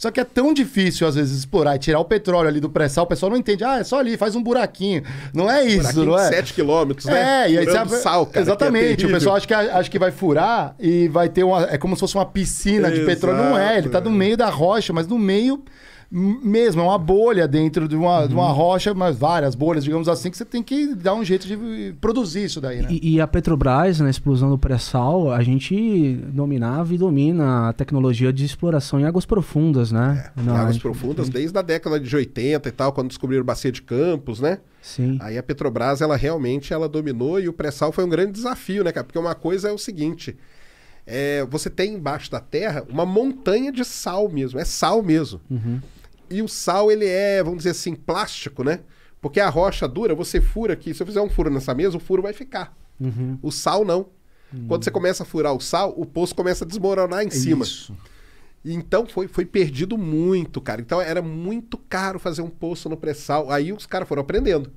Só que é tão difícil, às vezes, explorar e tirar o petróleo ali do pré-sal. O pessoal não entende. Ah, é só ali, faz um buraquinho. Não é isso, não é? 7 quilômetros, né? É, e aí você... sal, cara, é Exatamente. É o pessoal acha que, acha que vai furar e vai ter uma... É como se fosse uma piscina Exato. de petróleo. Não é, ele tá no meio da rocha, mas no meio mesmo, é uma bolha dentro de uma, uhum. de uma uhum. rocha, mas várias bolhas, digamos assim, que você tem que dar um jeito de produzir isso daí, né? E, e a Petrobras, na explosão do pré-sal, a gente dominava e domina a tecnologia de exploração em águas profundas, né? É, Não, águas gente... profundas desde a década de 80 e tal, quando descobriram bacia de campos, né? Sim. Aí a Petrobras, ela realmente ela dominou e o pré-sal foi um grande desafio, né, cara? Porque uma coisa é o seguinte... É, você tem embaixo da terra uma montanha de sal mesmo, é sal mesmo. Uhum e o sal, ele é, vamos dizer assim, plástico, né? Porque a rocha dura, você fura aqui. Se eu fizer um furo nessa mesa, o furo vai ficar. Uhum. O sal, não. Uhum. Quando você começa a furar o sal, o poço começa a desmoronar em é cima. Isso. Então foi, foi perdido muito, cara. Então era muito caro fazer um poço no pré-sal. Aí os caras foram aprendendo.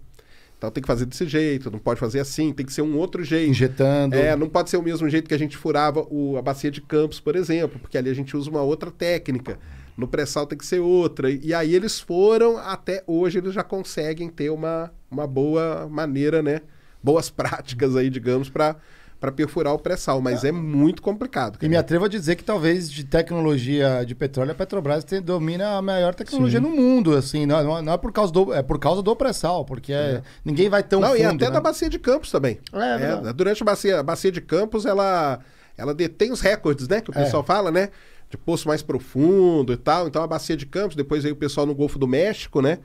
Então tem que fazer desse jeito, não pode fazer assim, tem que ser um outro jeito. Injetando. É, não pode ser o mesmo jeito que a gente furava o, a bacia de Campos, por exemplo, porque ali a gente usa uma outra técnica. No pré-sal tem que ser outra. E aí eles foram, até hoje eles já conseguem ter uma, uma boa maneira, né? Boas práticas aí, digamos, para para perfurar o pré-sal, mas é. é, muito complicado. Cara. E me atrevo a dizer que talvez de tecnologia de petróleo, a Petrobras tem, domina a maior tecnologia Sim. no mundo, assim, não, não, é por causa do é por causa do pré-sal, porque é, é. ninguém vai tão não, fundo, e até né? da bacia de Campos também. É, é, é, durante a bacia, a bacia de Campos, ela ela detém os recordes, né, que o é. pessoal fala, né? de poço mais profundo e tal. Então a bacia de Campos, depois veio o pessoal no Golfo do México, né?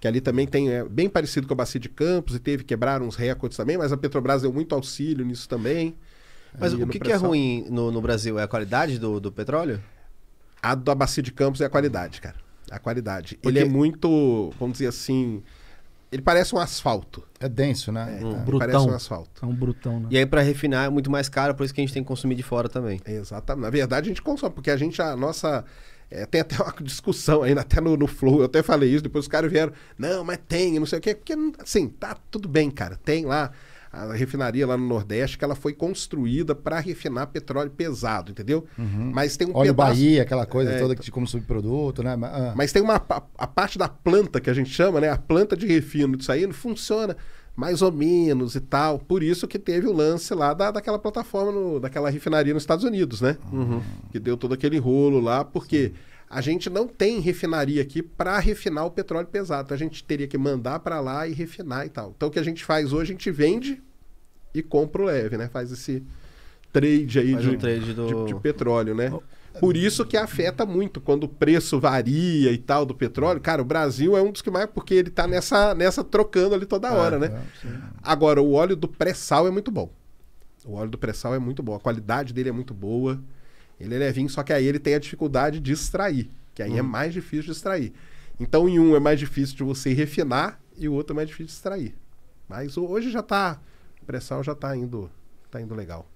Que ali também tem é, bem parecido com a bacia de Campos e teve quebrar uns recordes também, mas a Petrobras deu muito auxílio nisso também. Mas o que, que, é ruim no, no, Brasil? É a qualidade do, do petróleo? A da bacia de Campos é a qualidade, cara. A qualidade. Porque... Ele é muito, vamos dizer assim, ele parece um asfalto. É denso, né? É, um tá. brutão. Parece um asfalto. É um brutão, né? E aí, para refinar, é muito mais caro, por isso que a gente tem que consumir de fora também. Exatamente. Na verdade, a gente consome, porque a gente, a nossa. É, tem até uma discussão ainda, até no, no Flow, eu até falei isso, depois os caras vieram, não, mas tem, não sei o quê, porque, assim, tá tudo bem, cara, tem lá a refinaria lá no Nordeste que ela foi construída para refinar petróleo pesado, entendeu? Uhum. Mas tem um Óleo pedaço... Bahia, aquela coisa é, toda então que como subproduto, né? Ah. Mas tem uma a, parte da planta que a gente chama, né? A planta de refino disso aí não funciona mais ou menos e tal. Por isso que teve o lance lá da, daquela plataforma, no, daquela refinaria nos Estados Unidos, né? Uhum. uhum. Que deu todo aquele rolo lá, porque... Sim a gente não tem refinaria aqui para refinar o petróleo pesado. Então, a gente teria que mandar para lá e refinar e tal. Então o que a gente faz hoje, a gente vende e compra o leve, né? Faz esse trade aí de, um trade do... de, de, petróleo, né? Por isso que afeta muito quando o preço varia e tal do petróleo. Cara, o Brasil é um dos que mais, porque ele está nessa, nessa trocando ali toda é, hora, é, né? É, Agora, o óleo do pré-sal é muito bom. O óleo do pré-sal é muito bom. A qualidade dele é muito boa. Ele é levinho, só que aí ele tem a dificuldade de extrair, que aí é uhum. mais difícil de extrair. Então, em um é mais difícil de você refinar e o outro é mais difícil de extrair. Mas hoje já está, a pré já está indo, tá indo legal.